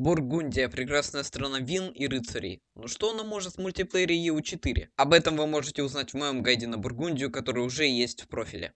Бургундия – прекрасная страна вин и рыцарей. Но что она может в мультиплеере EU4? Об этом вы можете узнать в моем гайде на Бургундию, который уже есть в профиле.